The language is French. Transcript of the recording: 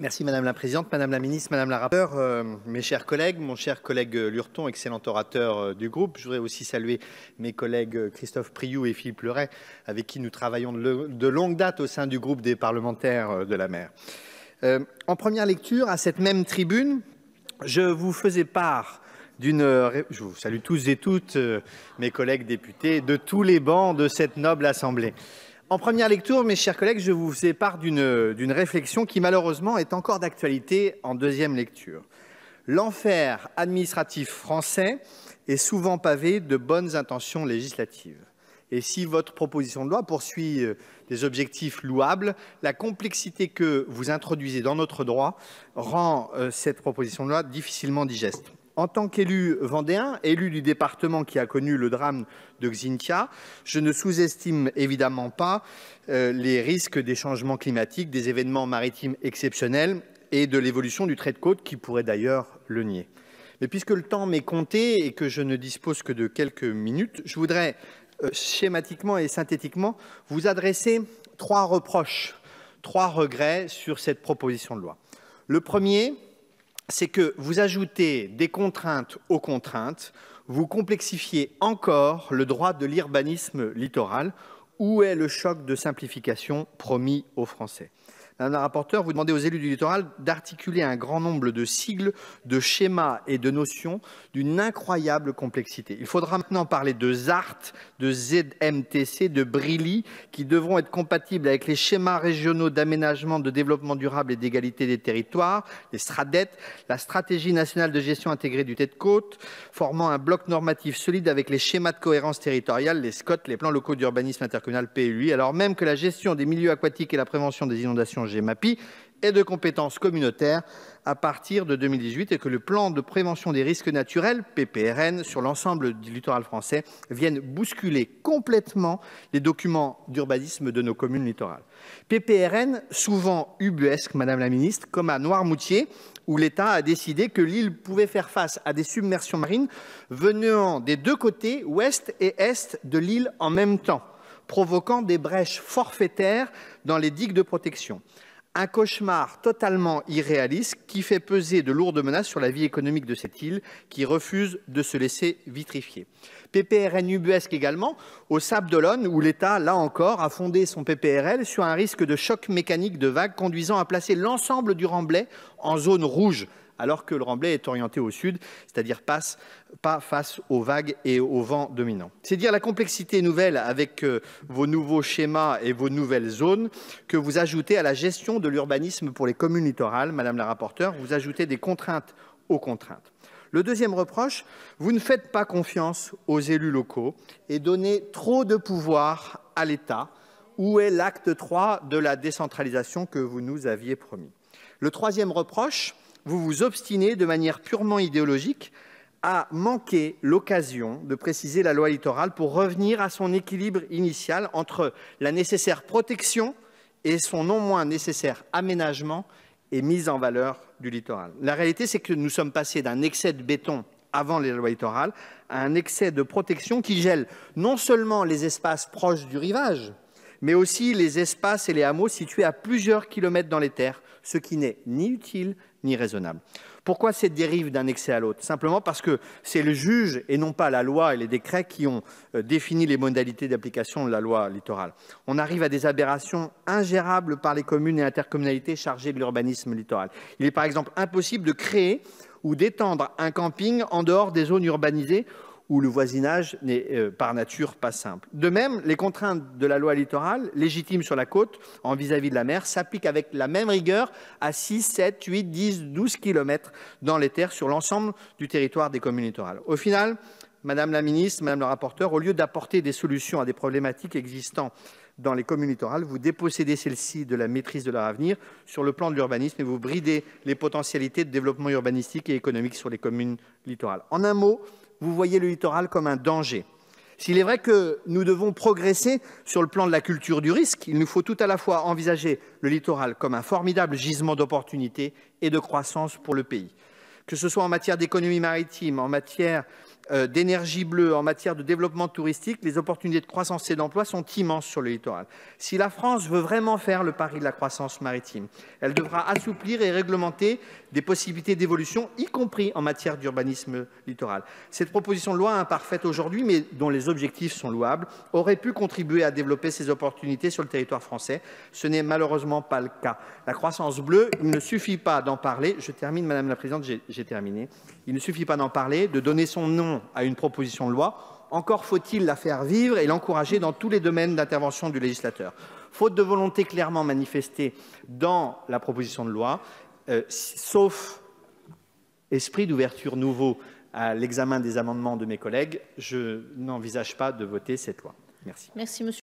Merci Madame la Présidente, Madame la Ministre, Madame la Rapporteure, euh, mes chers collègues, mon cher collègue euh, Lurton, excellent orateur euh, du groupe. Je voudrais aussi saluer mes collègues Christophe Priou et Philippe Leray, avec qui nous travaillons de, longue date au sein du groupe des parlementaires de la mer. en première lecture, à cette même tribune, je vous faisais part d'une... Je vous salue tous et toutes, mes collègues députés, de tous les bancs de cette noble Assemblée. En première lecture, mes chers collègues, je vous fais part d'une réflexion qui malheureusement est encore d'actualité en deuxième lecture. L'enfer administratif français est souvent pavé de bonnes intentions législatives. Et si votre proposition de loi poursuit euh, des objectifs louables, la complexité que vous introduisez dans notre droit rend euh, cette proposition de loi difficilement digeste. En tant qu'élu vendéen, élu du département qui a connu le drame de Xintia, je ne sous-estime évidemment pas euh, les risques des changements climatiques, des événements maritimes exceptionnels et de l'évolution du trait de côte qui pourrait d'ailleurs le nier. Mais puisque le temps m'est compté et que je ne dispose que de quelques minutes, je voudrais euh, schématiquement et synthétiquement vous adresser trois reproches, trois regrets sur cette proposition de loi. Le premier, c'est que vous ajoutez des contraintes aux contraintes, vous complexifiez encore le droit de l'urbanisme littoral. Où est le choc de simplification promis aux Français Madame la rapporteure, vous demandez aux élus du littoral d'articuler un grand nombre de sigles, de schémas et de notions d'une incroyable complexité. Il faudra maintenant parler de ZART, de ZMTC, de BRILI, qui devront être compatibles avec les schémas régionaux d'aménagement, de développement durable et d'égalité des territoires, les SRADET, la stratégie nationale de gestion intégrée du tête-côte, formant un bloc normatif solide avec les schémas de cohérence territoriale, les SCOT, les plans locaux d'urbanisme intercommunal PLUI, alors même que la gestion des milieux aquatiques et la prévention des inondations GEMAPI est de compétence communautaire à partir de 2018 et que le plan de prévention des risques naturels, PPRN, sur l'ensemble du littoral français vienne bousculer complètement les documents d'urbanisme de nos communes littorales. PPRN, souvent ubuesque, Madame la Ministre, comme à Noirmoutier, où l'État a décidé que l'île pouvait faire face à des submersions marines venant des deux côtés, ouest et est, de l'île en même temps provoquant des brèches forfaitaires dans les digues de protection. Un cauchemar totalement irréaliste qui fait peser de lourdes menaces sur la vie économique de cette île qui refuse de se laisser vitrifier. PPRN ubuesque également, au Sable d'Olonne, où l'État, là encore, a fondé son PPRL sur un risque de choc mécanique de vagues conduisant à placer l'ensemble du remblai en zone rouge alors que le remblai est orienté au sud, c'est-à-dire passe pas face aux vagues et aux vents dominants. C'est dire la complexité nouvelle avec euh, vos nouveaux schémas et vos nouvelles zones que vous ajoutez à la gestion de l'urbanisme pour les communes littorales, Madame la rapporteure, vous ajoutez des contraintes aux contraintes. Le deuxième reproche, vous ne faites pas confiance aux élus locaux et donnez trop de pouvoir à l'État. Où est l'acte 3 de la décentralisation que vous nous aviez promis Le troisième reproche, vous vous obstinez de manière purement idéologique à manquer l'occasion de préciser la loi littorale pour revenir à son équilibre initial entre la nécessaire protection et son non moins nécessaire aménagement et mise en valeur du littoral. La réalité, c'est que nous sommes passés d'un excès de béton avant les lois littorales à un excès de protection qui gèle non seulement les espaces proches du rivage, mais aussi les espaces et les hameaux situés à plusieurs kilomètres dans les terres, ce qui n'est ni utile ni raisonnable. Pourquoi cette dérive d'un excès à l'autre Simplement parce que c'est le juge et non pas la loi et les décrets qui ont euh, défini les modalités d'application de la loi littorale. On arrive à des aberrations ingérables par les communes et intercommunalités chargées de l'urbanisme littoral. Il est par exemple impossible de créer ou d'étendre un camping en dehors des zones urbanisées où le voisinage n'est euh, par nature pas simple. De même, les contraintes de la loi littorale, légitimes sur la côte en vis-à-vis de la mer, s'appliquent avec la même rigueur à 6, 7, 8, 10, 12 kilomètres dans les terres sur l'ensemble du territoire des communes littorales. Au final, Madame la ministre, Madame le rapporteur, au lieu d'apporter des solutions à des problématiques existantes dans les communes littorales, vous dépossédez celles-ci de la maîtrise de leur avenir sur le plan de l'urbanisme et vous bridez les potentialités de développement urbanistique et économique sur les communes littorales. En un mot, vous voyez le littoral comme un danger. S'il est vrai que nous devons progresser sur le plan de la culture du risque, il nous faut tout à la fois envisager le littoral comme un formidable gisement d'opportunités et de croissance pour le pays. Que ce soit en matière d'économie maritime, en matière euh, d'énergie bleue en matière de développement touristique, les opportunités de croissance et d'emploi sont immenses sur le littoral. Si la France veut vraiment faire le pari de la croissance maritime, elle devra assouplir et réglementer des possibilités d'évolution, y compris en matière d'urbanisme littoral. Cette proposition de loi imparfaite aujourd'hui, mais dont les objectifs sont louables, aurait pu contribuer à développer ces opportunités sur le territoire français. Ce n'est malheureusement pas le cas. La croissance bleue, il ne suffit pas d'en parler. Je termine, Madame la Présidente, j'ai terminé. Il ne suffit pas d'en parler, de donner son nom à une proposition de loi, encore faut-il la faire vivre et l'encourager dans tous les domaines d'intervention du législateur. Faute de volonté clairement manifestée dans la proposition de loi, euh, sauf esprit d'ouverture nouveau à l'examen des amendements de mes collègues, je n'envisage pas de voter cette loi. Merci. Merci monsieur.